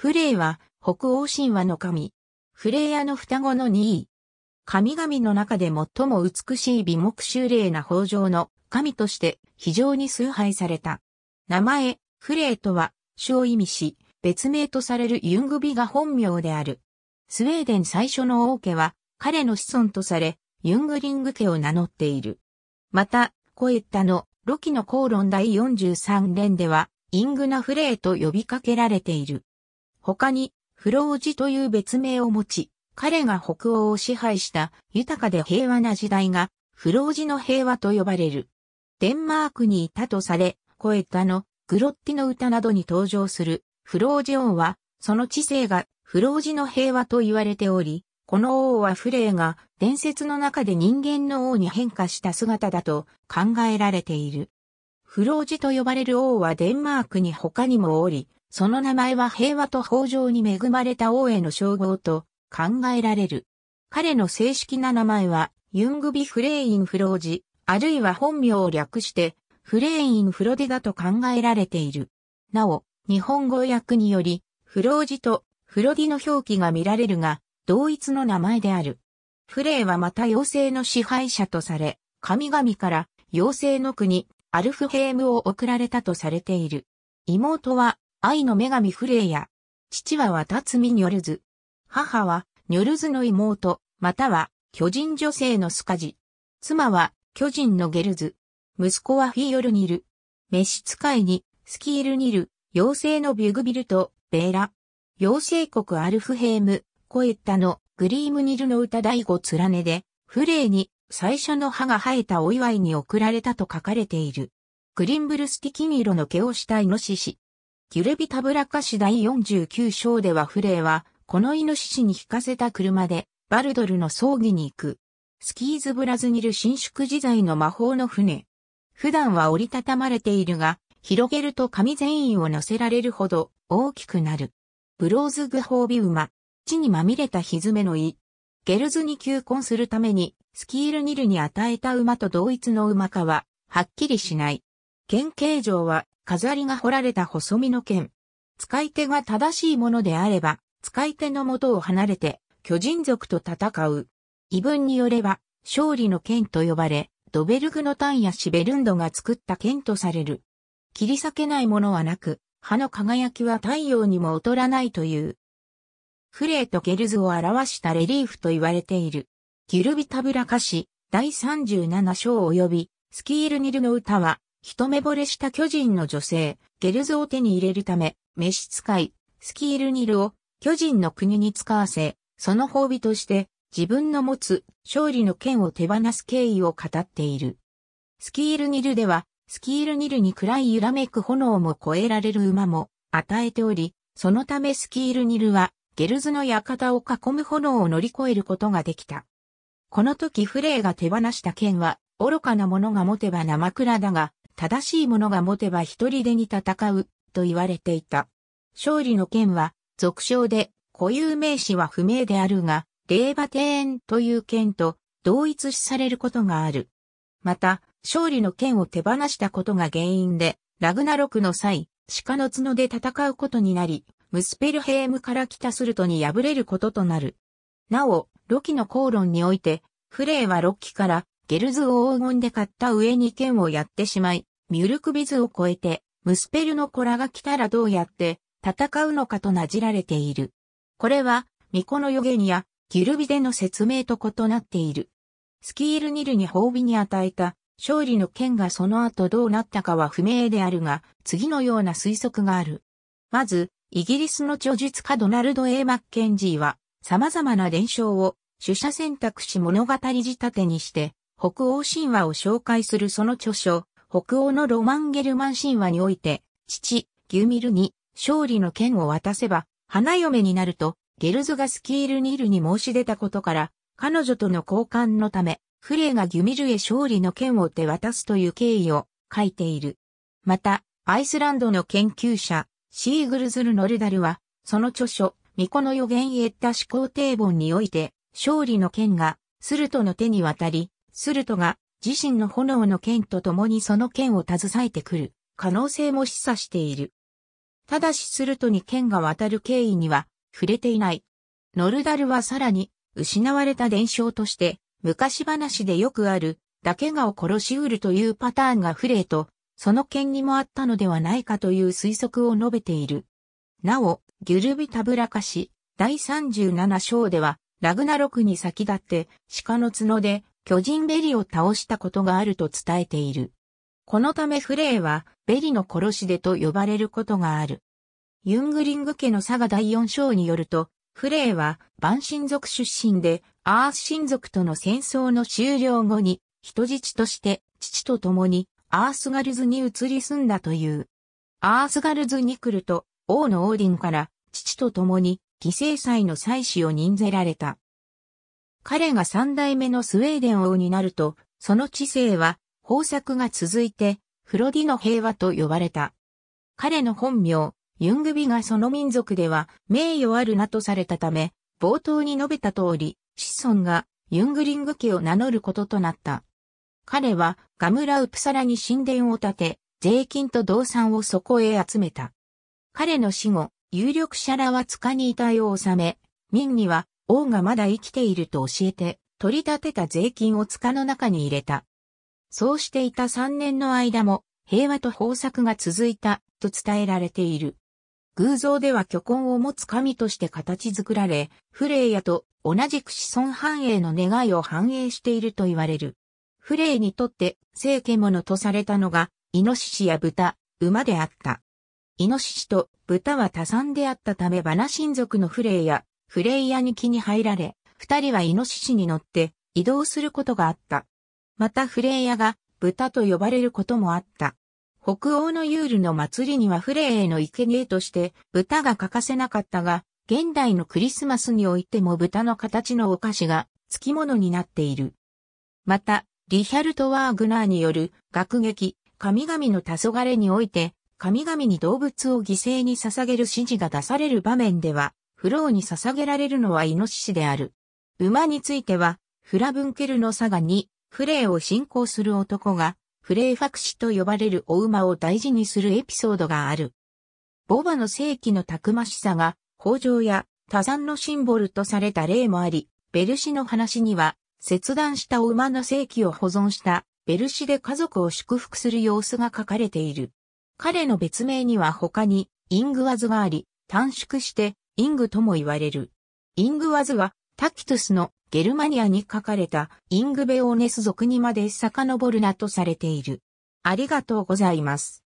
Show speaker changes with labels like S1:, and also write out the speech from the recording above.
S1: フレイは北欧神話の神。フレイヤの双子の2位。神々の中で最も美しい美目修霊な法上の神として非常に崇拝された。名前、フレイとは、主を意味し、別名とされるユングビが本名である。スウェーデン最初の王家は、彼の子孫とされ、ユングリング家を名乗っている。また、コエッタのロキの口論第43連では、イングナフレイと呼びかけられている。他に、フロージという別名を持ち、彼が北欧を支配した豊かで平和な時代が、フロージの平和と呼ばれる。デンマークにいたとされ、コエタのグロッティの歌などに登場するフロージ王は、その知性がフロージの平和と言われており、この王はフレイが伝説の中で人間の王に変化した姿だと考えられている。フロージと呼ばれる王はデンマークに他にもおり、その名前は平和と豊穣に恵まれた王への称号と考えられる。彼の正式な名前は、ユングビ・フレイン・フロージ、あるいは本名を略して、フレイン・フロデだと考えられている。なお、日本語訳により、フロージとフロディの表記が見られるが、同一の名前である。フレイはまた妖精の支配者とされ、神々から妖精の国、アルフヘームを送られたとされている。妹は愛の女神フレイヤ。父は渡つみにニョルズ。母はニョルズの妹、または巨人女性のスカジ。妻は巨人のゲルズ。息子はフィヨルニル。召使いにスキールニル、妖精のビュグビルとベーラ。妖精国アルフヘーム、コエッタのグリームニルの歌第五ラねで、フレイに最初の歯が生えたお祝いに贈られたと書かれている。グリンブルスティキニロの毛をしたイノシシ。ギュレビタブラカ市第49章ではフレイは、このイノシシに引かせた車で、バルドルの葬儀に行く。スキーズブラズニル伸縮自在の魔法の船。普段は折りたたまれているが、広げると紙全員を乗せられるほど大きくなる。ブローズグホービ馬。地にまみれたひずめの胃。ゲルズに求婚するために、スキールニルに与えた馬と同一の馬かは、はっきりしない。県形状は、飾りが彫られた細身の剣。使い手が正しいものであれば、使い手の元を離れて、巨人族と戦う。異文によれば、勝利の剣と呼ばれ、ドベルグの単やシベルンドが作った剣とされる。切り裂けないものはなく、葉の輝きは太陽にも劣らないという。フレーとゲルズを表したレリーフと言われている。ギルビタブラ歌詞、第37章及び、スキールニルの歌は、一目惚れした巨人の女性、ゲルズを手に入れるため、召使い、スキールニルを巨人の国に使わせ、その褒美として自分の持つ勝利の剣を手放す経緯を語っている。スキールニルでは、スキールニルに暗い揺らめく炎も越えられる馬も与えており、そのためスキールニルはゲルズの館を囲む炎を乗り越えることができた。この時フレイが手放した剣は、愚かな者が持てば生倉だが、正しい者が持てば一人でに戦う、と言われていた。勝利の剣は、俗称で、固有名詞は不明であるが、霊馬庭園という剣と同一視されることがある。また、勝利の剣を手放したことが原因で、ラグナロクの際、鹿の角で戦うことになり、ムスペルヘームから来たするとに敗れることとなる。なお、ロキの口論において、フレイはロッキからゲルズを黄金で買った上に剣をやってしまい、ミュルクビズを超えて、ムスペルの子らが来たらどうやって戦うのかとなじられている。これは、巫女の予言や、ギルビでの説明と異なっている。スキールニルに褒美に与えた勝利の剣がその後どうなったかは不明であるが、次のような推測がある。まず、イギリスの著述家ドナルド・ A・ マッケンジーは、様々な伝承を、主者選択肢物語仕立てにして、北欧神話を紹介するその著書、北欧のロマンゲルマン神話において、父、ギュミルに勝利の剣を渡せば、花嫁になると、ゲルズがスキールニールに申し出たことから、彼女との交換のため、フレーがギュミルへ勝利の剣を手渡すという経緯を書いている。また、アイスランドの研究者、シーグルズル・ノルダルは、その著書、巫女の予言へった思考定本において、勝利の剣が、スルトの手に渡り、するとが、自身の炎の剣と共にその剣を携えてくる、可能性も示唆している。ただしするとに剣が渡る経緯には、触れていない。ノルダルはさらに、失われた伝承として、昔話でよくある、だけがを殺しうるというパターンが触れと、その剣にもあったのではないかという推測を述べている。なお、ギュルビタブラカシ、第37章では、ラグナロクに先立って、鹿の角で、巨人ベリを倒したことがあると伝えている。このためフレーは、ベリの殺し出と呼ばれることがある。ユングリング家の佐賀第四章によると、フレーは、万神族出身で、アース神族との戦争の終了後に、人質として、父と共に、アースガルズに移り住んだという。アースガルズに来ると、王のオーディンから、父と共に、犠牲祭の祭祀を任ぜられた。彼が三代目のスウェーデン王になると、その知性は、豊作が続いて、フロディの平和と呼ばれた。彼の本名、ユングビがその民族では名誉ある名とされたため、冒頭に述べた通り、子孫がユングリング家を名乗ることとなった。彼はガムラウプサラに神殿を建て、税金と動産をそこへ集めた。彼の死後、有力者らは塚に遺体を治め、民には王がまだ生きていると教えて、取り立てた税金を塚の中に入れた。そうしていた三年の間も、平和と豊作が続いた、と伝えられている。偶像では巨根を持つ神として形作られ、フレイヤと同じく子孫繁栄の願いを反映していると言われる。フレイにとって、聖獣とされたのが、イノシシや豚、馬であった。イノシシと豚は多産であったためバナ神族のフレイヤ、フレイヤに気に入られ、二人はイノシシに乗って移動することがあった。またフレイヤが豚と呼ばれることもあった。北欧のユールの祭りにはフレイの生贄として豚が欠かせなかったが、現代のクリスマスにおいても豚の形のお菓子が付き物になっている。また、リヒャルト・ワーグナーによる学劇、神々の黄昏において、神々に動物を犠牲に捧げる指示が出される場面では、フローに捧げられるのはイノシシである。馬については、フラブンケルの佐賀に、フレーを信仰する男が、フレーファクシと呼ばれるお馬を大事にするエピソードがある。ボバの世紀のたくましさが、豊穣や多山のシンボルとされた例もあり、ベルシの話には、切断したお馬の世紀を保存したベルシで家族を祝福する様子が書かれている。彼の別名には他に、イングワズがあり、短縮して、イングとも言われる。イングワズはタキトゥスのゲルマニアに書かれたイングベオーネス族にまで遡るなとされている。ありがとうございます。